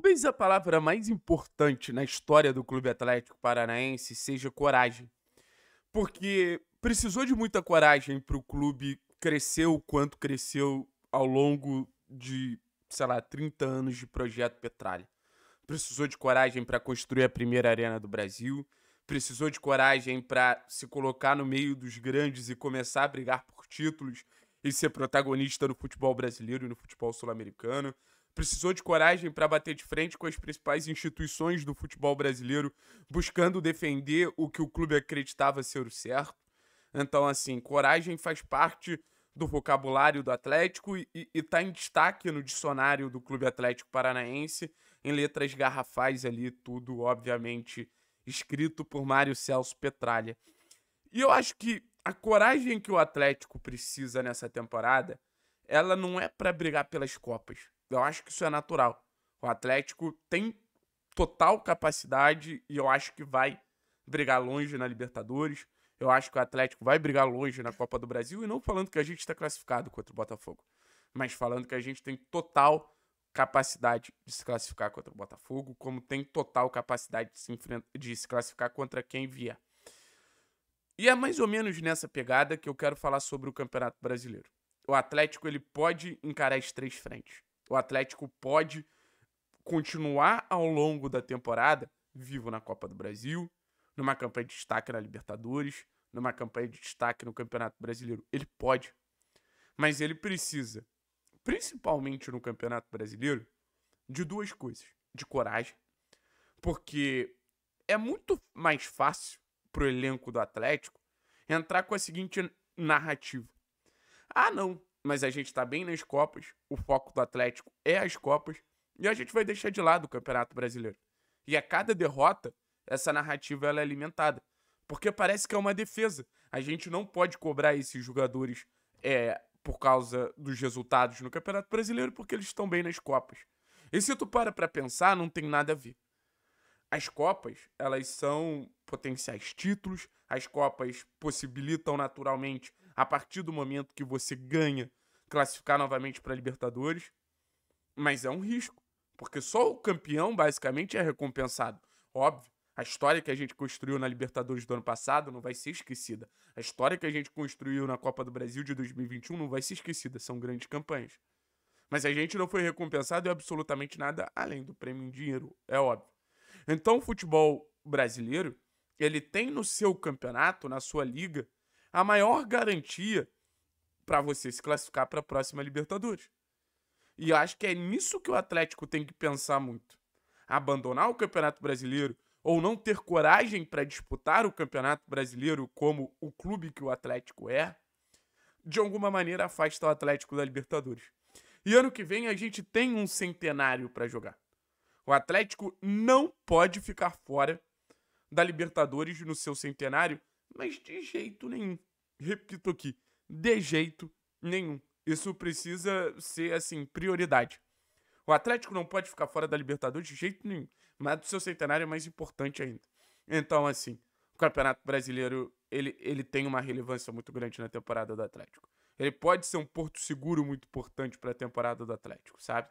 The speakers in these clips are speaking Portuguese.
Talvez a palavra mais importante na história do Clube Atlético Paranaense seja coragem. Porque precisou de muita coragem para o clube crescer o quanto cresceu ao longo de, sei lá, 30 anos de projeto Petralha. Precisou de coragem para construir a primeira arena do Brasil, precisou de coragem para se colocar no meio dos grandes e começar a brigar por títulos e ser protagonista no futebol brasileiro e no futebol sul-americano precisou de coragem para bater de frente com as principais instituições do futebol brasileiro, buscando defender o que o clube acreditava ser o certo. Então, assim, coragem faz parte do vocabulário do Atlético e está em destaque no dicionário do Clube Atlético Paranaense, em letras garrafais ali, tudo obviamente escrito por Mário Celso Petralha. E eu acho que a coragem que o Atlético precisa nessa temporada ela não é para brigar pelas Copas. Eu acho que isso é natural. O Atlético tem total capacidade e eu acho que vai brigar longe na Libertadores. Eu acho que o Atlético vai brigar longe na Copa do Brasil e não falando que a gente está classificado contra o Botafogo, mas falando que a gente tem total capacidade de se classificar contra o Botafogo, como tem total capacidade de se, de se classificar contra quem vier. E é mais ou menos nessa pegada que eu quero falar sobre o Campeonato Brasileiro o Atlético ele pode encarar as três frentes. O Atlético pode continuar ao longo da temporada vivo na Copa do Brasil, numa campanha de destaque na Libertadores, numa campanha de destaque no Campeonato Brasileiro. Ele pode. Mas ele precisa, principalmente no Campeonato Brasileiro, de duas coisas: de coragem, porque é muito mais fácil pro elenco do Atlético entrar com a seguinte narrativa: ah, não, mas a gente tá bem nas Copas, o foco do Atlético é as Copas, e a gente vai deixar de lado o Campeonato Brasileiro. E a cada derrota, essa narrativa ela é alimentada. Porque parece que é uma defesa. A gente não pode cobrar esses jogadores é, por causa dos resultados no Campeonato Brasileiro, porque eles estão bem nas Copas. E se tu para pra pensar, não tem nada a ver. As Copas, elas são potenciais títulos, as Copas possibilitam naturalmente a partir do momento que você ganha classificar novamente para Libertadores. Mas é um risco, porque só o campeão basicamente é recompensado. Óbvio, a história que a gente construiu na Libertadores do ano passado não vai ser esquecida. A história que a gente construiu na Copa do Brasil de 2021 não vai ser esquecida, são grandes campanhas. Mas a gente não foi recompensado em absolutamente nada além do prêmio em dinheiro, é óbvio. Então, o futebol brasileiro, ele tem no seu campeonato, na sua liga, a maior garantia para você se classificar para a próxima Libertadores. E acho que é nisso que o Atlético tem que pensar muito. Abandonar o Campeonato Brasileiro ou não ter coragem para disputar o Campeonato Brasileiro como o clube que o Atlético é, de alguma maneira afasta o Atlético da Libertadores. E ano que vem a gente tem um centenário para jogar. O Atlético não pode ficar fora da Libertadores no seu centenário mas de jeito nenhum. Repito aqui, de jeito nenhum. Isso precisa ser, assim, prioridade. O Atlético não pode ficar fora da Libertadores de jeito nenhum. Mas o seu centenário é mais importante ainda. Então, assim, o Campeonato Brasileiro ele, ele tem uma relevância muito grande na temporada do Atlético. Ele pode ser um porto seguro muito importante para a temporada do Atlético, sabe?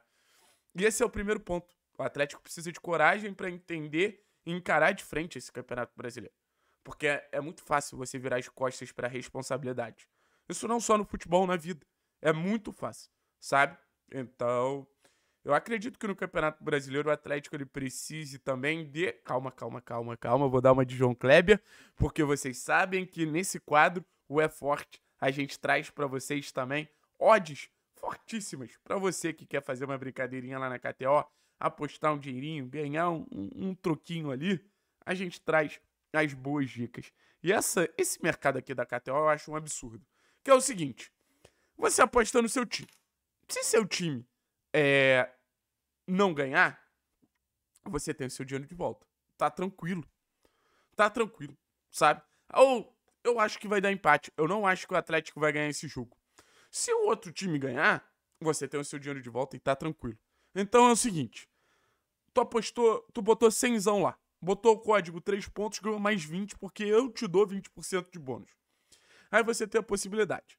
E esse é o primeiro ponto. O Atlético precisa de coragem para entender e encarar de frente esse Campeonato Brasileiro. Porque é, é, muito fácil você virar as costas para responsabilidade. Isso não só no futebol, na vida. É muito fácil, sabe? Então, eu acredito que no Campeonato Brasileiro o Atlético ele precise também de. Calma, calma, calma, calma. Vou dar uma de João Kleber, porque vocês sabem que nesse quadro o É Forte a gente traz para vocês também odds fortíssimas para você que quer fazer uma brincadeirinha lá na KTO, apostar um dinheirinho, ganhar um, um, um troquinho ali. A gente traz as boas dicas. E essa, esse mercado aqui da KTO eu acho um absurdo. Que é o seguinte: você aposta no seu time. Se seu time é, não ganhar, você tem o seu dinheiro de volta. Tá tranquilo. Tá tranquilo, sabe? Ou eu acho que vai dar empate. Eu não acho que o Atlético vai ganhar esse jogo. Se o outro time ganhar, você tem o seu dinheiro de volta e tá tranquilo. Então é o seguinte: tu apostou, tu botou 100 lá. Botou o código 3 pontos, ganhou mais 20, porque eu te dou 20% de bônus. Aí você tem a possibilidade.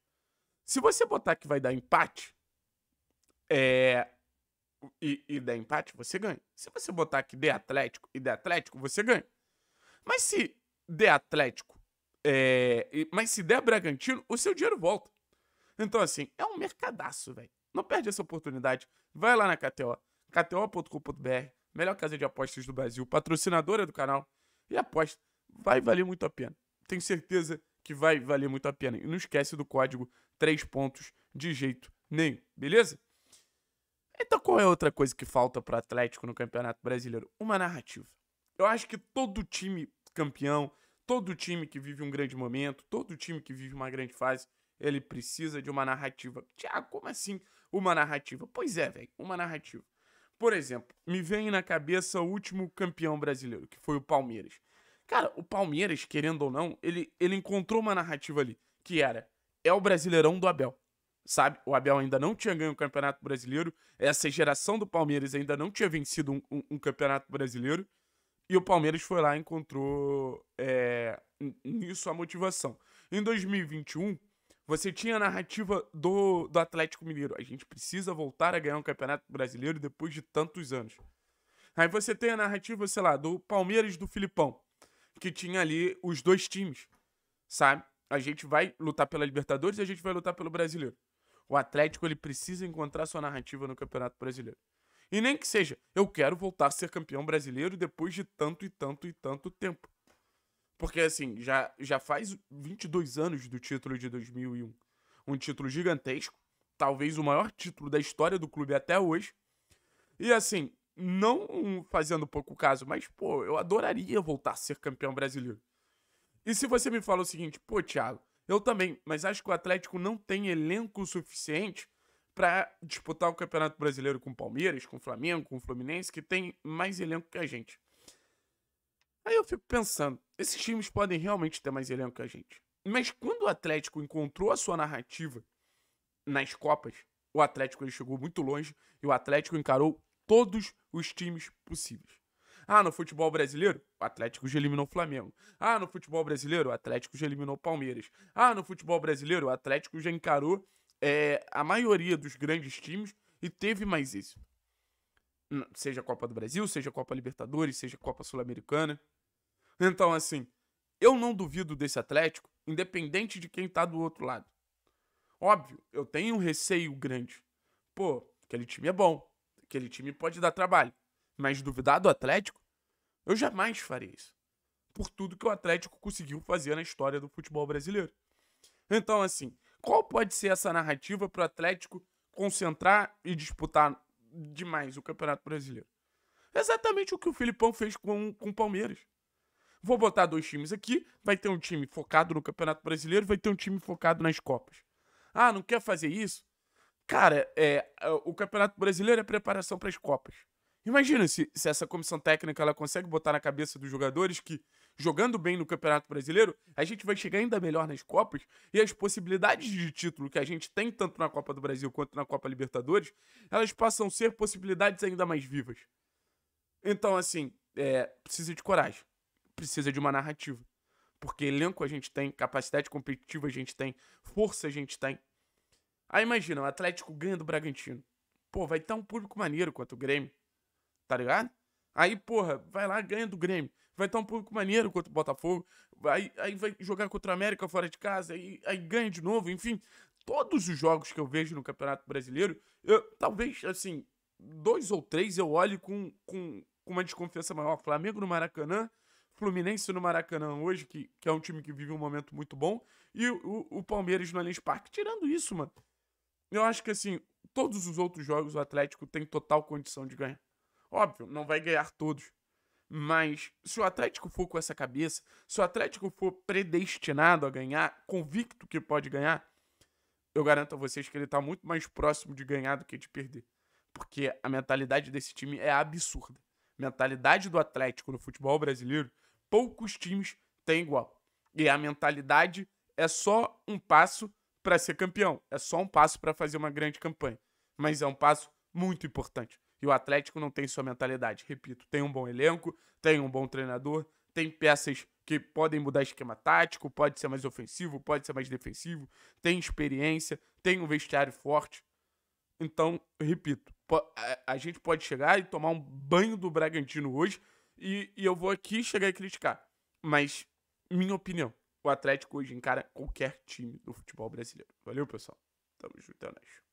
Se você botar que vai dar empate, é, e, e der empate, você ganha. Se você botar que der Atlético e der Atlético, você ganha. Mas se der Atlético, é, e, mas se der Bragantino, o seu dinheiro volta. Então, assim, é um mercadaço, velho. Não perde essa oportunidade. Vai lá na KTO, kto.com.br melhor casa de apostas do Brasil, patrocinadora do canal e aposta. Vai valer muito a pena. Tenho certeza que vai valer muito a pena. E não esquece do código 3 pontos de jeito nenhum, beleza? Então qual é outra coisa que falta para Atlético no Campeonato Brasileiro? Uma narrativa. Eu acho que todo time campeão, todo time que vive um grande momento, todo time que vive uma grande fase, ele precisa de uma narrativa. Tiago, como assim uma narrativa? Pois é, velho, uma narrativa. Por exemplo, me vem na cabeça o último campeão brasileiro, que foi o Palmeiras. Cara, o Palmeiras, querendo ou não, ele, ele encontrou uma narrativa ali, que era: é o Brasileirão do Abel. Sabe? O Abel ainda não tinha ganho o Campeonato Brasileiro, essa geração do Palmeiras ainda não tinha vencido um, um, um Campeonato Brasileiro, e o Palmeiras foi lá e encontrou é, nisso a motivação. Em 2021, você tinha a narrativa do, do Atlético Mineiro. A gente precisa voltar a ganhar um campeonato brasileiro depois de tantos anos. Aí você tem a narrativa, sei lá, do Palmeiras do Filipão, que tinha ali os dois times, sabe? A gente vai lutar pela Libertadores e a gente vai lutar pelo Brasileiro. O Atlético ele precisa encontrar sua narrativa no Campeonato Brasileiro. E nem que seja, eu quero voltar a ser campeão brasileiro depois de tanto e tanto e tanto tempo. Porque, assim, já, já faz 22 anos do título de 2001. Um título gigantesco, talvez o maior título da história do clube até hoje. E, assim, não fazendo pouco caso, mas, pô, eu adoraria voltar a ser campeão brasileiro. E se você me fala o seguinte, pô, Thiago, eu também, mas acho que o Atlético não tem elenco suficiente para disputar o Campeonato Brasileiro com o Palmeiras, com o Flamengo, com o Fluminense, que tem mais elenco que a gente. Aí eu fico pensando, esses times podem realmente ter mais elenco que a gente. Mas quando o Atlético encontrou a sua narrativa nas Copas, o Atlético ele chegou muito longe e o Atlético encarou todos os times possíveis. Ah, no futebol brasileiro, o Atlético já eliminou o Flamengo. Ah, no futebol brasileiro, o Atlético já eliminou o Palmeiras. Ah, no futebol brasileiro, o Atlético já encarou é, a maioria dos grandes times e teve mais isso. Seja Copa do Brasil, seja Copa Libertadores, seja Copa Sul-Americana. Então, assim, eu não duvido desse Atlético, independente de quem tá do outro lado. Óbvio, eu tenho um receio grande. Pô, aquele time é bom. Aquele time pode dar trabalho. Mas duvidar do Atlético, eu jamais faria isso. Por tudo que o Atlético conseguiu fazer na história do futebol brasileiro. Então, assim, qual pode ser essa narrativa pro Atlético concentrar e disputar demais o Campeonato Brasileiro? Exatamente o que o Filipão fez com, com o Palmeiras. Vou botar dois times aqui. Vai ter um time focado no Campeonato Brasileiro vai ter um time focado nas Copas. Ah, não quer fazer isso? Cara, é, é o Campeonato Brasileiro é preparação para as Copas. Imagina se, se essa comissão técnica ela consegue botar na cabeça dos jogadores que, jogando bem no Campeonato Brasileiro, a gente vai chegar ainda melhor nas Copas e as possibilidades de título que a gente tem tanto na Copa do Brasil quanto na Copa Libertadores, elas passam a ser possibilidades ainda mais vivas. Então, assim, é, precisa de coragem precisa de uma narrativa. Porque elenco a gente tem, capacidade competitiva a gente tem, força a gente tem. Aí imagina, o Atlético ganha do Bragantino. Pô, vai estar um público maneiro contra o Grêmio. Tá ligado? Aí, porra, vai lá, ganha do Grêmio. Vai estar um público maneiro contra o Botafogo. Aí, aí vai jogar contra o América fora de casa. Aí, aí ganha de novo. Enfim, todos os jogos que eu vejo no Campeonato Brasileiro, eu, talvez, assim, dois ou três eu olho com, com, com uma desconfiança maior. Flamengo no Maracanã, Fluminense no Maracanã hoje, que, que é um time que vive um momento muito bom, e o, o Palmeiras no Allianz Parque. Tirando isso, mano, eu acho que assim, todos os outros jogos o Atlético tem total condição de ganhar. Óbvio, não vai ganhar todos. Mas se o Atlético for com essa cabeça, se o Atlético for predestinado a ganhar, convicto que pode ganhar, eu garanto a vocês que ele está muito mais próximo de ganhar do que de perder. Porque a mentalidade desse time é absurda mentalidade do Atlético no futebol brasileiro, poucos times têm igual. E a mentalidade é só um passo para ser campeão, é só um passo para fazer uma grande campanha, mas é um passo muito importante. E o Atlético não tem sua mentalidade. Repito, tem um bom elenco, tem um bom treinador, tem peças que podem mudar esquema tático, pode ser mais ofensivo, pode ser mais defensivo, tem experiência, tem um vestiário forte. Então, repito, a gente pode chegar e tomar um banho do Bragantino hoje e, e eu vou aqui chegar e criticar. Mas, minha opinião, o Atlético hoje encara qualquer time do futebol brasileiro. Valeu, pessoal. Tamo junto, é nóis.